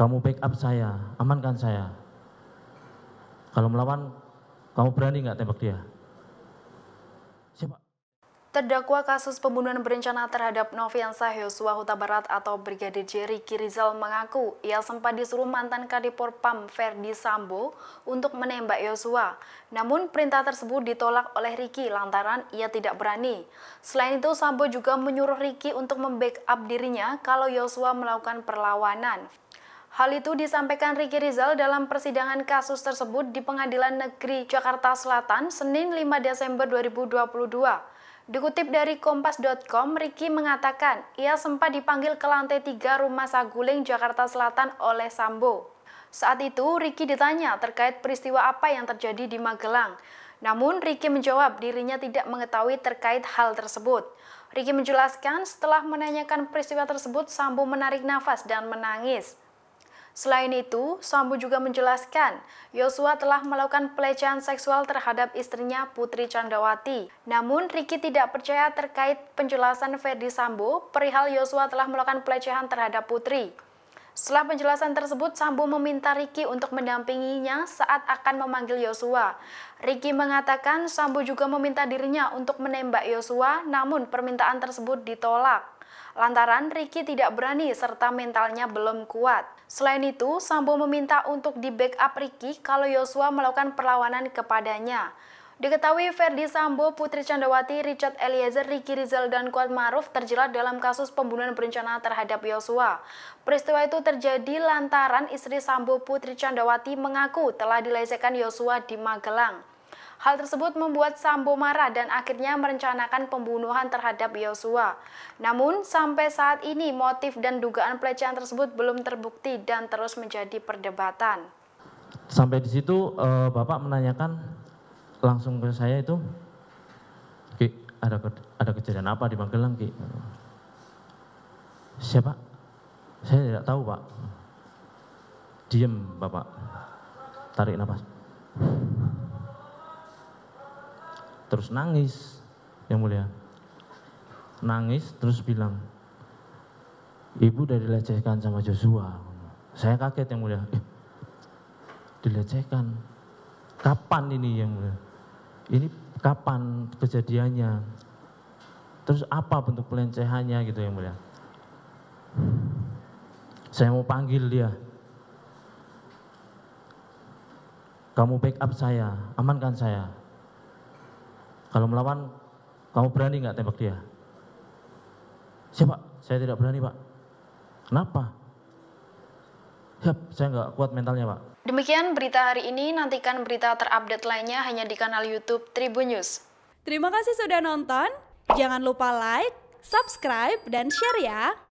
kamu backup saya, amankan saya. Kalau melawan, kamu berani nggak tembak dia? Siapa? Terdakwa kasus pembunuhan berencana terhadap Novian Yosua Huta Barat atau Brigadir J. Riki Rizal mengaku ia sempat disuruh mantan Kadipor PAM Ferdi Sambo untuk menembak Yosua. Namun perintah tersebut ditolak oleh Riki lantaran ia tidak berani. Selain itu Sambo juga menyuruh Riki untuk membackup dirinya kalau Yosua melakukan perlawanan. Hal itu disampaikan Riki Rizal dalam persidangan kasus tersebut di Pengadilan Negeri Jakarta Selatan Senin 5 Desember 2022. Dikutip dari Kompas.com, Riki mengatakan ia sempat dipanggil ke lantai 3 rumah Saguling, Jakarta Selatan oleh Sambo. Saat itu, Riki ditanya terkait peristiwa apa yang terjadi di Magelang. Namun, Riki menjawab dirinya tidak mengetahui terkait hal tersebut. Riki menjelaskan setelah menanyakan peristiwa tersebut, Sambo menarik nafas dan menangis. Selain itu, Sambu juga menjelaskan Yosua telah melakukan pelecehan seksual terhadap istrinya Putri Candrawati. Namun, Riki tidak percaya terkait penjelasan Ferdi Sambu perihal Yosua telah melakukan pelecehan terhadap Putri. Setelah penjelasan tersebut, Sambu meminta Riki untuk mendampinginya saat akan memanggil Yosua. Riki mengatakan Sambu juga meminta dirinya untuk menembak Yosua, namun permintaan tersebut ditolak. Lantaran Ricky tidak berani serta mentalnya belum kuat. Selain itu, Sambo meminta untuk di-backup Ricky kalau Yosua melakukan perlawanan kepadanya. Diketahui Ferdi Sambo, Putri Candrawati, Richard Eliezer, Riki Rizal, dan Kuat Maruf terjerat dalam kasus pembunuhan berencana terhadap Yosua. Peristiwa itu terjadi lantaran istri Sambo Putri Candrawati mengaku telah dilesekan Yosua di Magelang. Hal tersebut membuat Sambo marah dan akhirnya merencanakan pembunuhan terhadap Yosua. Namun, sampai saat ini motif dan dugaan pelecehan tersebut belum terbukti dan terus menjadi perdebatan. Sampai di situ eh, Bapak menanyakan langsung ke saya itu, Ki, ada, ke ada kejadian apa di Magelang, Ki? Siapa? Saya tidak tahu, Pak. Diam Bapak. Tarik nafas terus nangis yang mulia nangis terus bilang ibu udah dilecehkan sama Joshua saya kaget yang mulia eh, dilecehkan kapan ini yang mulia ini kapan kejadiannya terus apa bentuk pelecehannya gitu yang mulia saya mau panggil dia kamu backup saya amankan saya kalau melawan kamu berani nggak tembak dia siapa saya tidak berani pak kenapa Yap, saya nggak kuat mentalnya pak demikian berita hari ini nantikan berita terupdate lainnya hanya di kanal YouTube Tribun News terima kasih sudah nonton jangan lupa like subscribe dan share ya